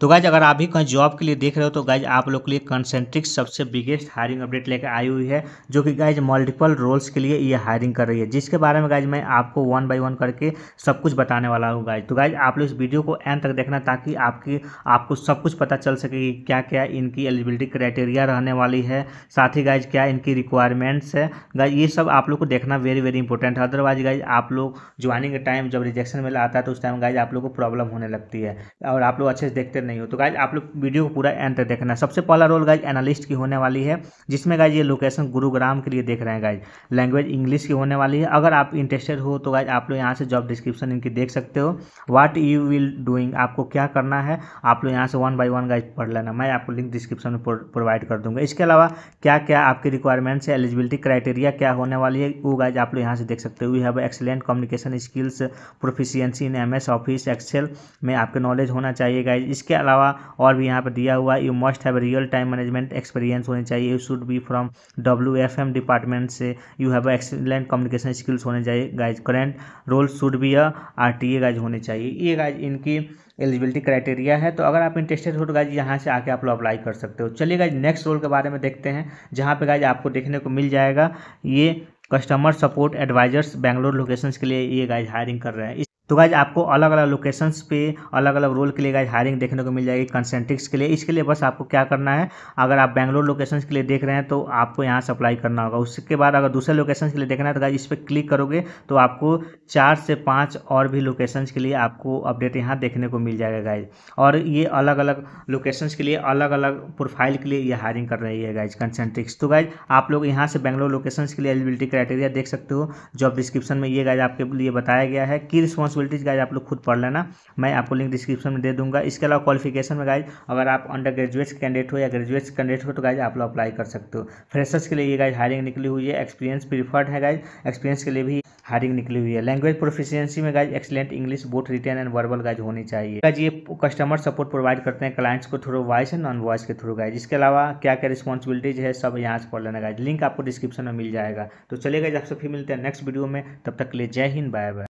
तो गाइज अगर आप भी कहीं जॉब के लिए देख रहे हो तो गाइज आप लोग के लिए कंसेंट्रिक सबसे बिगेस्ट हायरिंग अपडेट लेकर आई हुई है जो कि गाइज मल्टीपल रोल्स के लिए ये हायरिंग कर रही है जिसके बारे में गाइज मैं आपको वन बाय वन करके सब कुछ बताने वाला हूँ गाइज तो गाइज आप लोग इस वीडियो को एंड तक देखना ताकि आपकी आपको सब कुछ पता चल सके कि क्या क्या इनकी एलिजिबिलिटी क्राइटेरिया रहने वाली है साथ ही गाइज क्या इनकी रिक्वायरमेंट्स है गाइज ये सब आप लोग को देखना वेरी वेरी इंपॉर्टेंट है अदरवाइज गाइज आप लोग ज्वाइनिंग के टाइम जब रिजेक्शन मिला आता है तो उस टाइम गाइज आप लोग को प्रॉब्लम होने लगती है और आप लोग अच्छे से देखते सकते नहीं हो तो गाइज आप लोग वीडियो को पूरा एंड तक देखना सबसे पहला रोल गाइज एनालिस्ट की होने वाली है जिसमें गाइज ये लोकेशन गुरुग्राम के लिए देख रहे हैं गाइज लैंग्वेज इंग्लिश की होने वाली है अगर आप इंटरेस्टेड हो तो गाइज आप लोग यहाँ से जॉब डिस्क्रिप्शन इनकी देख सकते हो वाट यू विल डूइंग आपको क्या करना है आप लोग यहाँ से वन बाई वन गाइज पढ़ लेना मैं आपको लिंक डिस्क्रिप्शन में प्रोवाइड कर दूंगा इसके अलावा क्या क्या आपकी रिक्वायरमेंट्स है एलिजिबिलिटी क्राइटेरिया क्या होने वाली है वो गाइज आप लोग यहाँ से देख सकते हो we have excellent communication skills proficiency in M office excel में आपके नॉलेज होना चाहिए गाइज इसके इसके अलावा और भी यहाँ पर दिया हुआ you must have real time management experience होने चाहिए you should be from W F M department से you have excellent communication skills होने चाहिए guys current role should be a R T A guys होने चाहिए ये गाइज इनकी eligibility criteria है तो अगर आप इंटरेस्टेड हो तो गाइज यहाँ से आके आप लोग अप्लाई कर सकते हो चलिए गाइज नेक्स्ट रोल के बारे में देखते हैं जहाँ पे गाइज आपको देखने को मिल जाएगा ये customer support advisors Bangalore locations के लिए ये गाइज हायरिंग कर रहे हैं तो गाइज आपको अलग अलग लोकेशंस पे अलग अलग रोल के लिए गाइज हायरिंग देखने को मिल जाएगी कंसेंट्रिक्स के लिए इसके लिए बस आपको क्या करना है अगर आप बैंगलोर लोकेशंस के लिए देख रहे हैं तो आपको यहाँ से अप्लाई करना होगा उसके बाद अगर दूसरे लोकेशंस के लिए देखना है तो गाइज इस पर क्लिक करोगे तो आपको चार से पाँच और भी लोकेशंस के लिए आपको अपडेट यहाँ देखने को मिल जाएगा गाइज और ये अलग अलग लोकेशंस के लिए अलग अलग प्रोफाइल के लिए ये हायरिंग कर रही है गाइज कंसेंट्रिक्स तो गाइज आप लोग यहाँ से बैंगलोर लोकेशंस के लिए एलिजिबिलिटी क्राइटेरिया देख सकते हो जॉब डिस्क्रिप्शन में ये गाइज आपके लिए बताया गया है की रिस्पॉन्स पॉसिबिलिटीज़ गाइज आप लोग खुद पढ़ लेना मैं आपको लिंक डिस्क्रिप्शन में दे दूंगा इसके अलावा क्वालिफिकेशन में गाइज अगर आप अंडर ग्रेजुएट्स कैंडिडेट हो या ग्रेजुएट्स कैंडिडेट हो तो गाइज आप लोग अप्लाई कर सकते हो फ्रेशर्स के लिए ये गाइज हायरिंग निकली हुई है एक्सपीरियंस प्रीफर्ड है गाइज एक्सपीरियंस के लिए भी हायरिंग निकली हुई है लैंग्वेज प्रोफिशियंसी में guys excellent English both written and verbal guys होनी चाहिए गाइज ये कस्टमर सपोर्ट प्रोवाइड करते हैं क्लाइंट्स को through voice and non voice के थ्रू गाइज इसके अलावा क्या क्या रिस्पॉन्सिबिलिटीज है सब यहाँ से पढ़ लेना गाइज लिंक आपको डिस्क्रिप्शन में मिल जाएगा तो चलिए गाइज से फिर मिलते हैं नेक्स्ट वीडियो में तब तक के लिए जय हिंद बाय बाय